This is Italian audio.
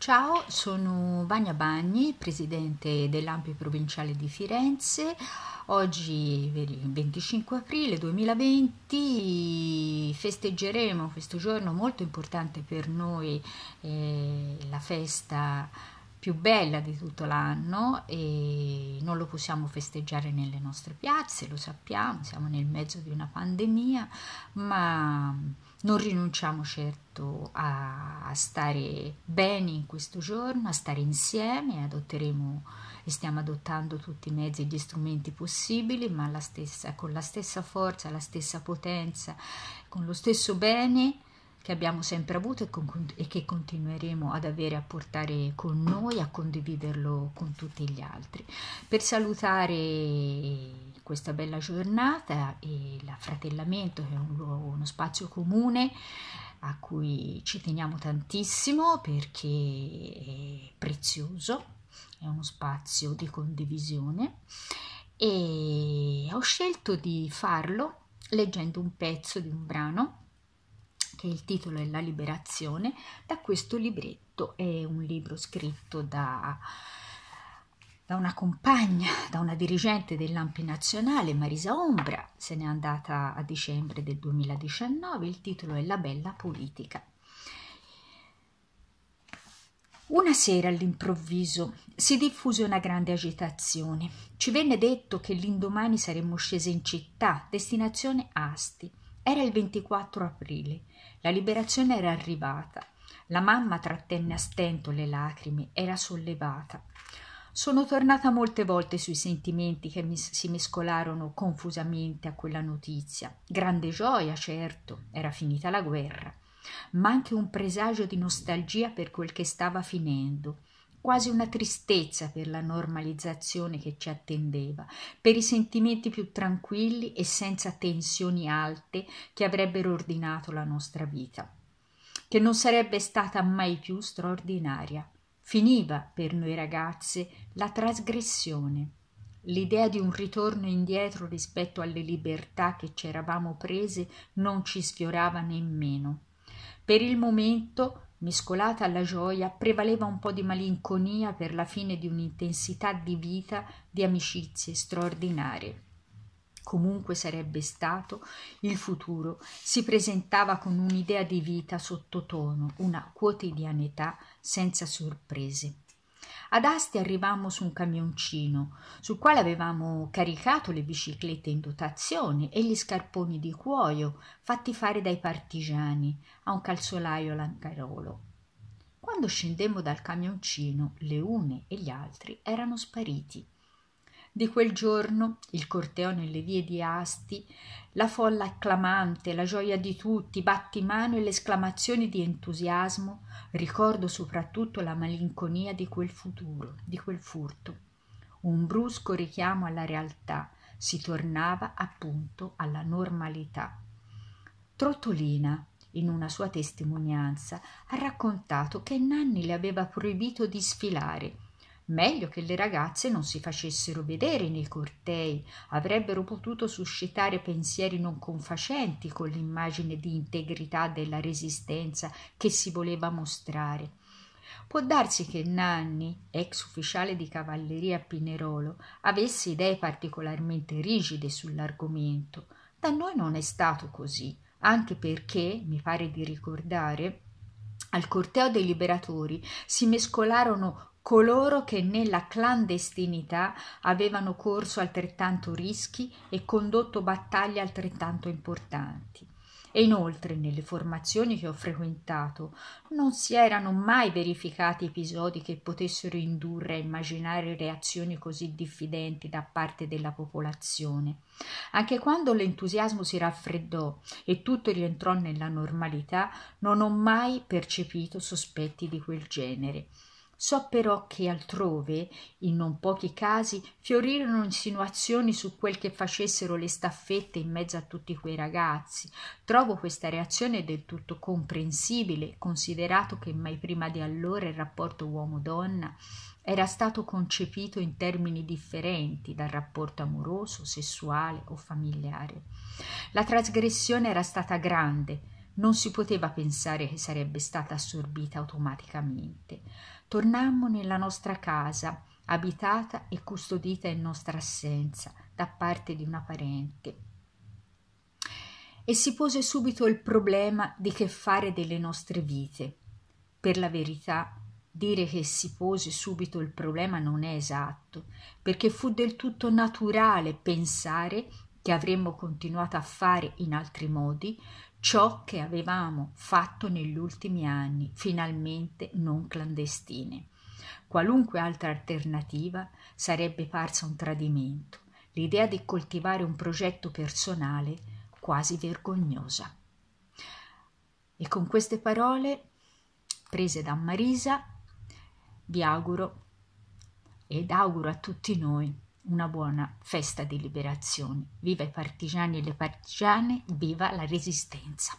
Ciao, sono Vania Bagni, presidente dell'Ampio Provinciale di Firenze. Oggi, 25 aprile 2020, festeggeremo questo giorno molto importante per noi, eh, la festa più bella di tutto l'anno e non lo possiamo festeggiare nelle nostre piazze, lo sappiamo, siamo nel mezzo di una pandemia, ma non rinunciamo certo a, stare bene in questo giorno, a stare insieme, adotteremo e stiamo adottando tutti i mezzi e gli strumenti possibili, ma la stessa, con la stessa forza, la stessa potenza, con lo stesso bene che abbiamo sempre avuto e, con, e che continueremo ad avere a portare con noi, a condividerlo con tutti gli altri. Per salutare questa bella giornata e l'affratellamento che è un luogo, uno spazio comune, a cui ci teniamo tantissimo perché è prezioso, è uno spazio di condivisione e ho scelto di farlo leggendo un pezzo di un brano che il titolo è La liberazione, da questo libretto è un libro scritto da, da una compagna, da una dirigente dell'Ampi Nazionale, Marisa Ombra, se n'è andata a dicembre del 2019, il titolo è La bella politica. Una sera all'improvviso si diffuse una grande agitazione. Ci venne detto che l'indomani saremmo scese in città, destinazione Asti. Era il 24 aprile, la liberazione era arrivata. La mamma trattenne a stento le lacrime, era sollevata. Sono tornata molte volte sui sentimenti che mis- si mescolarono confusamente a quella notizia. Grande gioia, certo, era finita la guerra, ma anche un presagio di nostalgia per quel che stava finendo, quasi una tristezza per la normalizzazione che ci attendeva, per i sentimenti più tranquilli e senza tensioni alte che avrebbero ordinato la nostra vita, che non sarebbe stata mai più straordinaria. Finiva per noi ragazze la trasgressione l'idea di un ritorno indietro rispetto alle libertà che ci eravamo prese non ci sfiorava nemmeno. Per il momento mescolata alla gioia, prevaleva un po' di malinconia per la fine di un'intensità di vita, di amicizie straordinarie. Comunque sarebbe stato, il futuro si presentava con un'idea di vita sottotono, una quotidianità senza sorprese. Ad Asti arrivammo su un camioncino, sul quale avevamo caricato le biciclette in dotazione e gli scarponi di cuoio fatti fare dai partigiani a un calzolaio lancarolo. Quando scendemmo dal camioncino, le une e gli altri erano spariti di quel giorno, il corteo nelle vie di Asti, la folla acclamante, la gioia di tutti, battimano e le esclamazioni di entusiasmo, ricordo soprattutto la malinconia di quel futuro, di quel furto. Un brusco richiamo alla realtà, si tornava appunto alla normalità. Trottolina, in una sua testimonianza, ha raccontato che Nanni le aveva proibito di sfilare Meglio che le ragazze non si facessero vedere nei cortei, avrebbero potuto suscitare pensieri non confacenti con l'immagine di integrità della resistenza che si voleva mostrare. Può darsi che Nanni, ex ufficiale di cavalleria a Pinerolo, avesse idee particolarmente rigide sull'argomento. Da noi non è stato così, anche perché, mi pare di ricordare, al corteo dei liberatori si mescolarono coloro che nella clandestinità avevano corso altrettanto rischi e condotto battaglie altrettanto importanti. E inoltre nelle formazioni che ho frequentato non si erano mai verificati episodi che potessero indurre a immaginare reazioni così diffidenti da parte della popolazione. Anche quando l'entusiasmo si raffreddò e tutto rientrò nella normalità, non ho mai percepito sospetti di quel genere So però che altrove, in non pochi casi, fiorirono insinuazioni su quel che facessero le staffette in mezzo a tutti quei ragazzi. Trovo questa reazione del tutto comprensibile, considerato che mai prima di allora il rapporto uomo-donna era stato concepito in termini differenti dal rapporto amoroso, sessuale o familiare. La trasgressione era stata grande, non si poteva pensare che sarebbe stata assorbita automaticamente. Tornammo nella nostra casa, abitata e custodita in nostra assenza da parte di una parente. E si pose subito il problema di che fare delle nostre vite. Per la verità, dire che si pose subito il problema non è esatto, perché fu del tutto naturale pensare che avremmo continuato a fare in altri modi ciò che avevamo fatto negli ultimi anni, finalmente non clandestine. Qualunque altra alternativa sarebbe parsa un tradimento, l'idea di coltivare un progetto personale quasi vergognosa. E con queste parole, prese da Marisa, vi auguro ed auguro a tutti noi una buona festa di liberazione. Viva i partigiani e le partigiane, viva la resistenza!